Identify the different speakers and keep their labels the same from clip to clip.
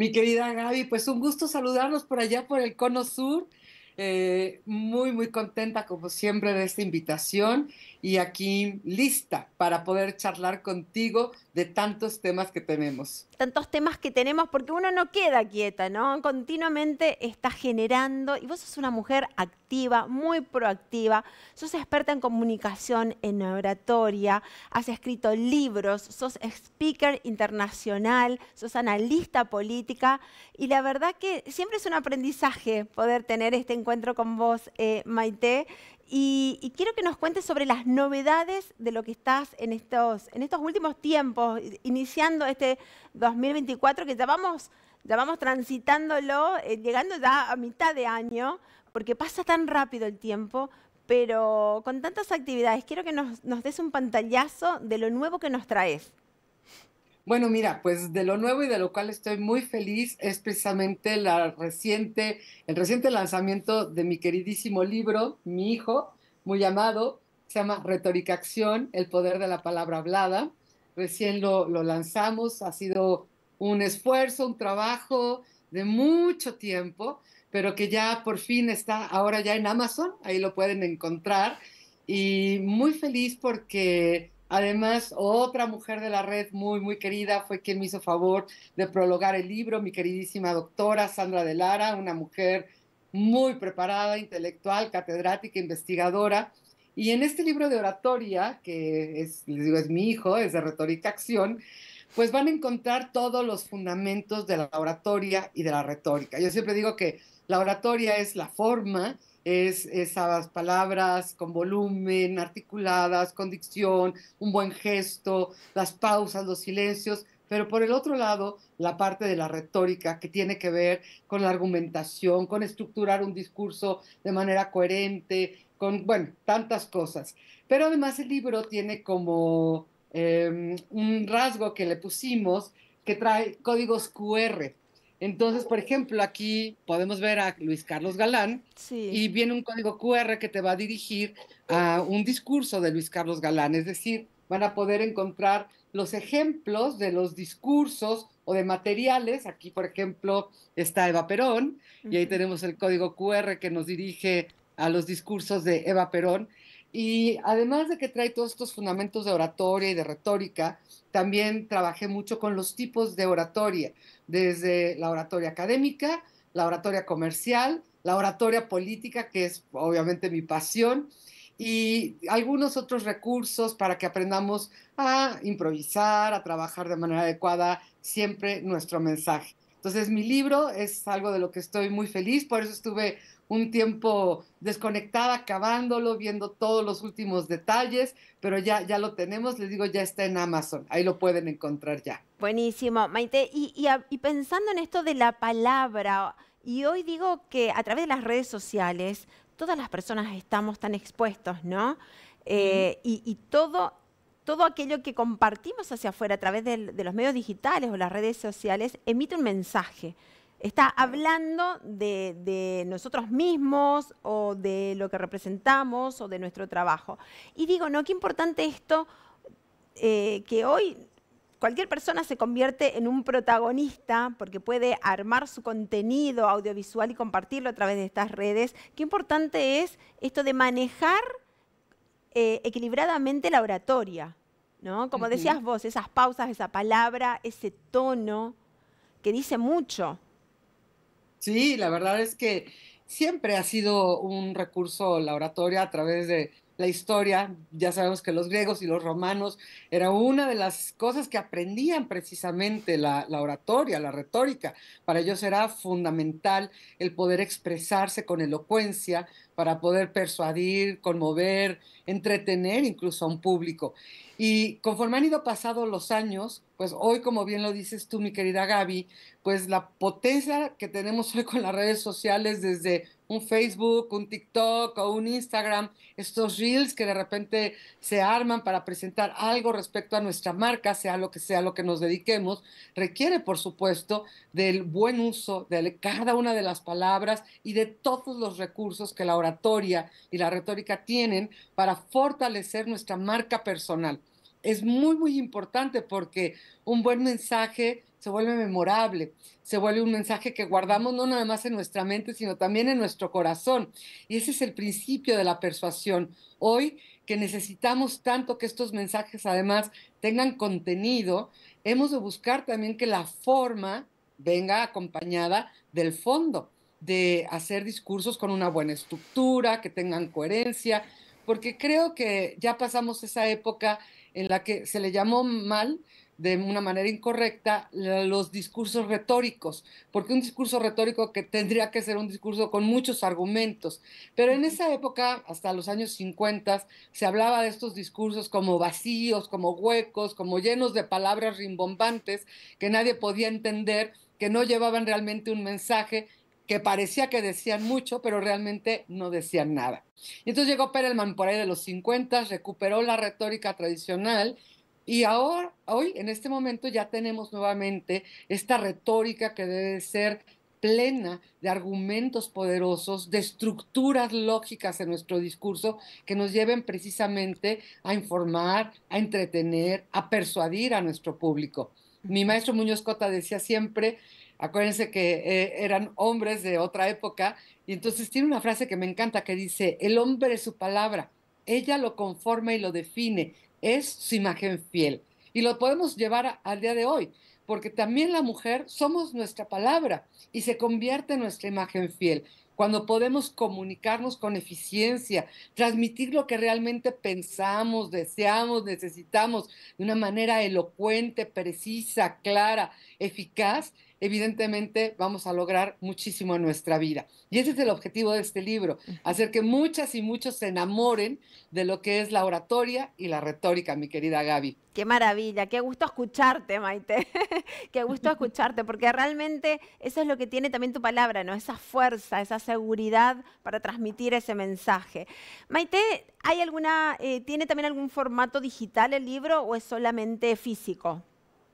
Speaker 1: Mi querida Gaby, pues un gusto saludarnos por allá, por el Cono Sur. Eh, muy, muy contenta, como siempre, de esta invitación y aquí lista
Speaker 2: para poder charlar contigo de tantos temas que tenemos. Tantos temas que tenemos porque uno no queda quieta, ¿no? Continuamente está generando, y vos sos una mujer activa activa, muy proactiva. Sos experta en comunicación, en oratoria, has escrito libros, sos speaker internacional, sos analista política y la verdad que siempre es un aprendizaje poder tener este encuentro con vos, eh, Maite. Y, quiero que nos cuentes sobre las novedades de lo que estás en estos, en estos últimos tiempos, iniciando este 2024 que ya vamos, ya vamos transitándolo, eh, llegando ya a mitad de año, porque pasa tan rápido el tiempo, pero con tantas actividades, quiero que nos, des un pantallazo de lo nuevo que nos traes.
Speaker 1: Bueno, mira, pues de lo nuevo y de lo cual estoy muy feliz es precisamente el reciente lanzamiento de mi queridísimo libro, mi hijo, muy llamado, se llama Retórica Acción, el poder de la palabra hablada. Recién lo, lo lanzamos, ha sido un esfuerzo, un trabajo de mucho tiempo, pero que ya por fin está ahora ya en Amazon, ahí lo pueden encontrar. Y muy feliz porque además otra mujer de la red muy, muy querida fue quien me hizo favor de prologar el libro, mi queridísima doctora Sandra de Lara, una mujer muy preparada, intelectual, catedrática, investigadora. Y en este libro de oratoria, que es, les digo, es mi hijo, es de retórica acción, pues van a encontrar todos los fundamentos de la oratoria y de la retórica. Yo siempre digo que la oratoria es la forma, es esas palabras con volumen, articuladas, con dicción, un buen gesto, las pausas, los silencios, pero por el otro lado, la parte de la retórica que tiene que ver con la argumentación, con estructurar un discurso de manera coherente, con, bueno, tantas cosas. Pero además el libro tiene como em, un rasgo que le pusimos que trae códigos QR. Entonces, por ejemplo, aquí podemos ver a Luis Carlos Galán
Speaker 2: y viene un
Speaker 1: código QR que te va a dirigir a un discurso de Luis Carlos Galán, es decir, van a poder encontrar los ejemplos de los discursos o de materiales. Aquí, por ejemplo, está Eva Perón y ahí tenemos el código QR que nos dirige a los discursos de Eva Perón y además de que trae todos estos fundamentos de oratoria y de retórica, también trabajé mucho con los tipos de oratoria, desde la oratoria académica, la oratoria comercial, la oratoria política, que es obviamente mi pasión, y algunos otros recursos para que aprendamos a improvisar, a trabajar de manera adecuada siempre nuestro mensaje. Entonces mi libro es algo de lo que estoy muy feliz, por eso estuve un tiempo desconectada, acabándolo, viendo todos los últimos detalles, pero ya, ya lo tenemos, les digo,
Speaker 2: ya está en Amazon, ahí lo pueden encontrar ya. Buenísimo, Maite, y, pensando en esto de la palabra, y hoy digo que a través de las redes sociales, todas las personas estamos tan expuestos, ¿no? Eh, y, y todo todo aquello que compartimos hacia afuera a través de, los medios digitales o las redes sociales emite un mensaje. Está hablando de, nosotros mismos o de lo que representamos o de nuestro trabajo. Y digo, ¿no? Qué importante esto eh, que hoy cualquier persona se convierte en un protagonista porque puede armar su contenido audiovisual y compartirlo a través de estas redes. Qué importante es esto de manejar eh, equilibradamente la oratoria. ¿no? Como decías vos, esas pausas, esa palabra, ese tono que dice mucho. Sí, la verdad es que siempre ha sido un
Speaker 1: recurso la oratoria a través de la historia. Ya sabemos que los griegos y los romanos era una de las cosas que aprendían precisamente la, la, oratoria, la retórica. Para ellos era fundamental el poder expresarse con elocuencia, para poder persuadir, conmover, entretener incluso a un público. Y conforme han ido pasados los años, pues hoy, como bien lo dices tú, mi querida Gaby, pues la potencia que tenemos hoy con las redes sociales desde un Facebook, un TikTok o un Instagram, estos reels que de repente se arman para presentar algo respecto a nuestra marca, sea lo que sea lo que nos dediquemos, requiere, por supuesto, del buen uso de cada una de las palabras y de todos los recursos que la oración y la retórica tienen para fortalecer nuestra marca personal. Es muy, muy importante porque un buen mensaje se vuelve memorable, se vuelve un mensaje que guardamos no nada más en nuestra mente, sino también en nuestro corazón. Y ese es el principio de la persuasión. Hoy que necesitamos tanto que estos mensajes además tengan contenido, hemos de buscar también que la forma venga acompañada del fondo de hacer discursos con una buena estructura, que tengan coherencia, porque creo que ya pasamos esa época en la que se le llamó mal, de una manera incorrecta, los discursos retóricos, porque un discurso retórico que tendría que ser un discurso con muchos argumentos, pero en esa época, hasta los años 50, se hablaba de estos discursos como vacíos, como huecos, como llenos de palabras rimbombantes que nadie podía entender, que no llevaban realmente un mensaje que parecía que decían mucho, pero realmente no decían nada. Y entonces llegó Perelman por ahí de los 50, recuperó la retórica tradicional y ahora, hoy, en este momento, ya tenemos nuevamente esta retórica que debe ser plena de argumentos poderosos, de estructuras lógicas en nuestro discurso que nos lleven precisamente a informar, a entretener, a persuadir a nuestro público. Mi maestro Muñoz Cota decía siempre acuérdense que eh, eran hombres de otra época, y entonces tiene una frase que me encanta que dice, el hombre es su palabra, ella lo conforma y lo define, es su imagen fiel. Y lo podemos llevar al día de hoy, porque también la mujer somos nuestra palabra y se convierte en nuestra imagen fiel. Cuando podemos comunicarnos con eficiencia, transmitir lo que realmente pensamos, deseamos, necesitamos de una manera elocuente, precisa, clara, eficaz, evidentemente vamos a lograr muchísimo en nuestra vida. Y ese es el objetivo de este libro, hacer que muchas y muchos se enamoren de lo que es la oratoria y la retórica, mi querida Gaby.
Speaker 2: Qué maravilla, qué gusto escucharte, Maite. qué gusto escucharte, porque realmente eso es lo que tiene también tu palabra, ¿no? Esa fuerza, esa seguridad para transmitir ese mensaje. Maite, ¿hay alguna, eh, ¿tiene también algún formato digital el libro o es solamente físico?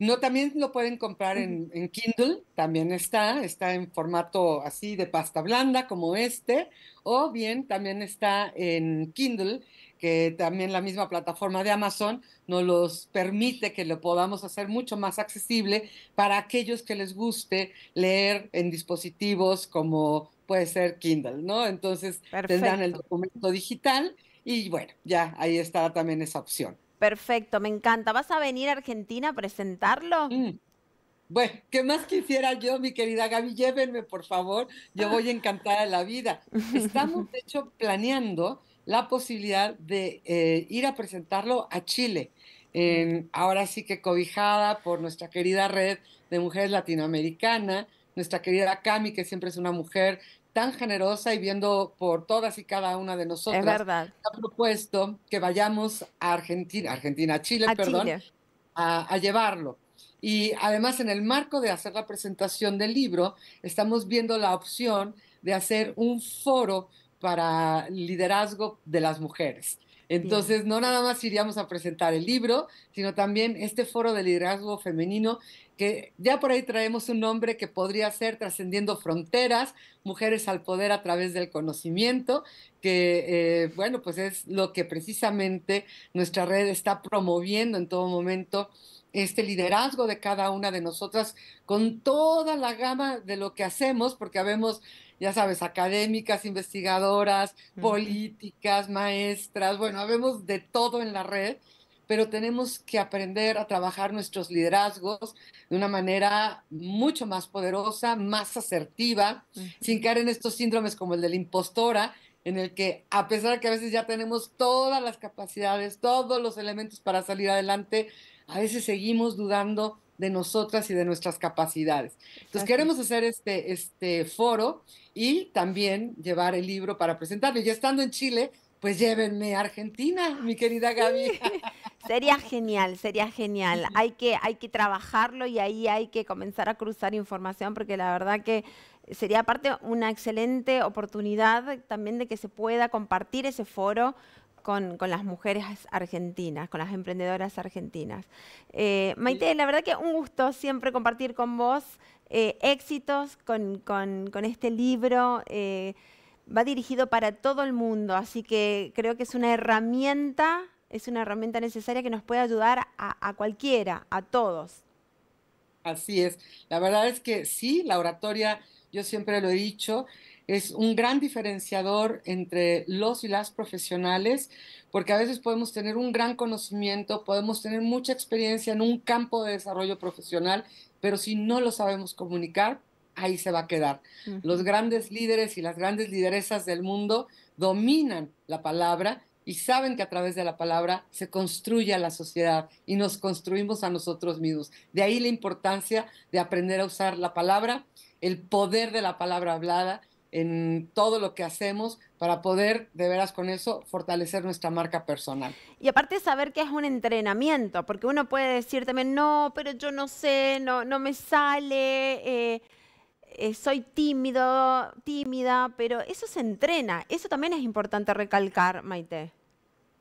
Speaker 2: No, también lo pueden comprar en, Kindle, también
Speaker 1: está, está en formato así de pasta blanda como este, o bien también está en Kindle, que también la misma plataforma de Amazon nos los permite que lo podamos hacer mucho más accesible para aquellos que les guste leer en dispositivos como puede ser Kindle, ¿no? Entonces tendrán el
Speaker 2: documento digital y bueno, ya ahí está también esa opción. Perfecto, me encanta. ¿Vas a venir a Argentina a presentarlo? Mm. Bueno, ¿qué más quisiera yo, mi querida Gaby? Llévenme, por favor. Yo voy encantada de la vida. Estamos, de hecho,
Speaker 1: planeando la posibilidad de eh, ir a presentarlo a Chile. ahora sí que cobijada por nuestra querida red de mujeres latinoamericanas, nuestra querida Cami, que siempre es una mujer tan generosa y viendo por todas y cada una de nosotras, ha propuesto que vayamos a Argentina, Argentina, Chile, perdón, a llevarlo. Y además, en el marco de hacer la presentación del libro, estamos viendo la opción de hacer un foro para liderazgo de las mujeres. Entonces, no nada más iríamos a presentar el libro, sino también este foro de liderazgo femenino, que ya por ahí traemos un nombre que podría ser Trascendiendo Fronteras, Mujeres al Poder a través del Conocimiento, que, eh, bueno, pues es lo que precisamente nuestra red está promoviendo en todo momento este liderazgo de cada una de nosotras con toda la gama de lo que hacemos, porque habemos ya sabes, académicas, investigadoras, políticas, maestras, bueno, habemos de todo en la red, pero tenemos que aprender a trabajar nuestros liderazgos de una manera mucho más poderosa, más asertiva, sin caer en estos síndromes como el de la impostora, en el que a pesar de que a veces ya tenemos todas las capacidades, todos los elementos para salir adelante, a veces seguimos dudando de nosotras y de nuestras capacidades. Entonces queremos hacer este, este foro y también llevar el libro para presentarlo. Y
Speaker 2: estando en Chile, pues llévenme a Argentina, mi querida Gaby. Sería genial, sería genial. Hay que, hay que trabajarlo y ahí hay que comenzar a cruzar información porque la verdad que sería aparte una excelente oportunidad también de que se pueda compartir ese foro con, las mujeres argentinas, con las emprendedoras argentinas. Eh, Maite, la verdad que un gusto siempre compartir con vos eh, éxitos con, este libro. Eh, va dirigido para todo el mundo, así que creo que es una herramienta, es una herramienta necesaria que nos puede ayudar a cualquiera, a todos.
Speaker 1: Así es. La verdad es que sí, la oratoria, yo siempre lo he dicho, es un gran diferenciador entre los y las profesionales, porque a veces podemos tener un gran conocimiento, podemos tener mucha experiencia en un campo de desarrollo profesional, pero si no lo sabemos comunicar, ahí se va a quedar. Los grandes líderes y las grandes lideresas del mundo dominan la palabra y saben que a través de la palabra se construye la sociedad y nos construimos a nosotros mismos. De ahí la importancia de aprender a usar la palabra, el poder de la palabra hablada, en todo lo que hacemos para poder, de veras con
Speaker 2: eso, fortalecer nuestra
Speaker 1: marca personal.
Speaker 2: Y aparte saber que es un entrenamiento, porque uno puede decir también, no, pero yo no sé, no, no me sale, eh, eh, soy tímido, tímida, pero eso se entrena, eso también es importante recalcar, Maite.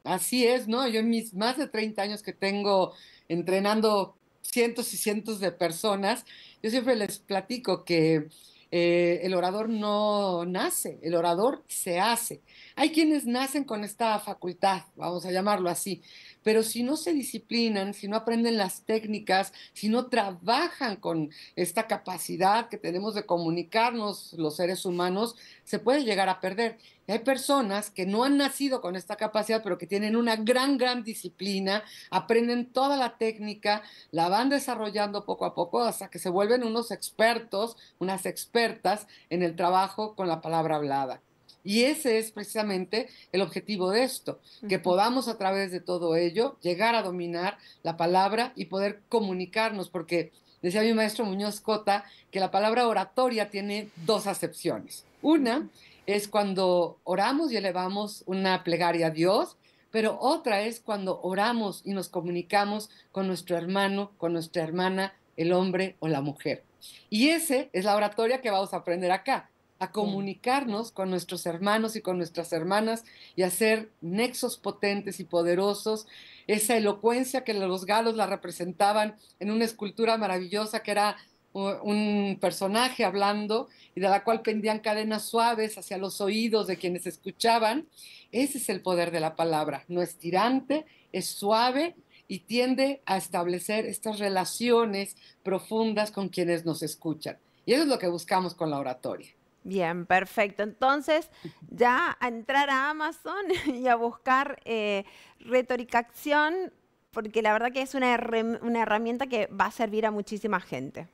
Speaker 2: Así es, ¿no? Yo en mis más de 30 años que tengo
Speaker 1: entrenando cientos y cientos de personas, yo siempre les platico que eh, el orador no nace, el orador se hace. Hay quienes nacen con esta facultad, vamos a llamarlo así, pero si no se disciplinan, si no aprenden las técnicas, si no trabajan con esta capacidad que tenemos de comunicarnos los seres humanos, se puede llegar a perder. hay personas que no han nacido con esta capacidad, pero que tienen una gran, gran disciplina, aprenden toda la técnica, la van desarrollando poco a poco hasta que se vuelven unos expertos, unas expertas en el trabajo con la palabra hablada. Y ese es precisamente el objetivo de esto, que podamos a través de todo ello llegar a dominar la palabra y poder comunicarnos, porque decía mi maestro Muñoz Cota que la palabra oratoria tiene dos acepciones. Una es cuando oramos y elevamos una plegaria a Dios, pero otra es cuando oramos y nos comunicamos con nuestro hermano, con nuestra hermana, el hombre o la mujer. Y esa es la oratoria que vamos a aprender acá, a comunicarnos con nuestros hermanos y con nuestras hermanas y hacer nexos potentes y poderosos. Esa elocuencia que los galos la representaban en una escultura maravillosa que era un personaje hablando y de la cual pendían cadenas suaves hacia los oídos de quienes escuchaban. Ese es el poder de la palabra. No es tirante, es suave y tiende a establecer estas relaciones profundas con quienes nos escuchan. Y eso
Speaker 2: es lo que buscamos con la oratoria. Bien, perfecto. Entonces, ya a entrar a Amazon y a buscar eh, retórica acción, porque la verdad que es una, herramienta que va a servir a muchísima gente.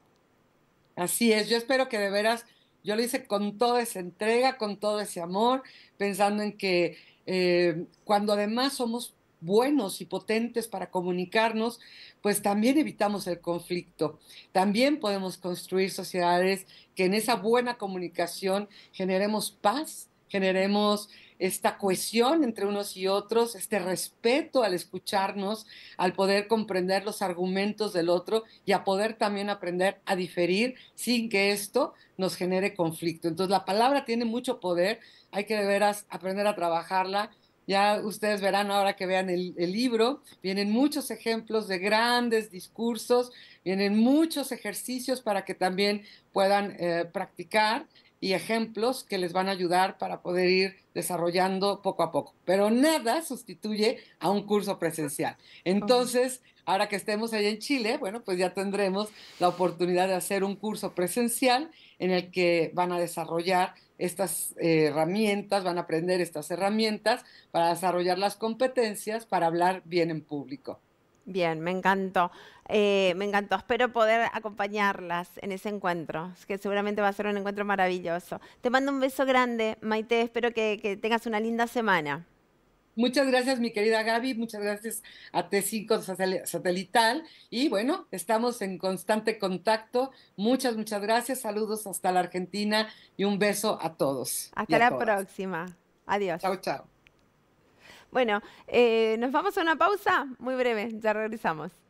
Speaker 2: Así es, yo espero que de veras, yo lo hice con toda esa entrega, con todo ese amor, pensando en
Speaker 1: que eh, cuando además somos buenos y potentes para comunicarnos, pues también evitamos el conflicto. También podemos construir sociedades que en esa buena comunicación generemos paz, generemos esta cohesión entre unos y otros, este respeto al escucharnos, al poder comprender los argumentos del otro y a poder también aprender a diferir sin que esto nos genere conflicto. Entonces la palabra tiene mucho poder, hay que aprender a trabajarla ya ustedes verán ahora que vean el, libro, vienen muchos ejemplos de grandes discursos, vienen muchos ejercicios para que también puedan eh, practicar y ejemplos que les van a ayudar para poder ir desarrollando poco a poco. Pero nada sustituye a un curso presencial. Entonces, ahora que estemos ahí en Chile, bueno, pues ya tendremos la oportunidad de hacer un curso presencial en el que van a desarrollar estas eh, herramientas, van a aprender estas
Speaker 2: herramientas para desarrollar las competencias para hablar bien en público. Bien, me encantó. Eh, me encantó. Espero poder acompañarlas en ese encuentro, que seguramente va a ser un encuentro maravilloso. Te mando un beso grande, Maite. Espero que, tengas una linda semana. Muchas gracias, mi querida Gaby. Muchas gracias a T5
Speaker 1: Satelital. Y bueno, estamos en constante contacto. Muchas, muchas gracias. Saludos hasta la Argentina y un beso a todos. Hasta la próxima.
Speaker 2: Adiós. Chao, chao. Bueno, eh, nos vamos a una pausa muy breve, ya regresamos.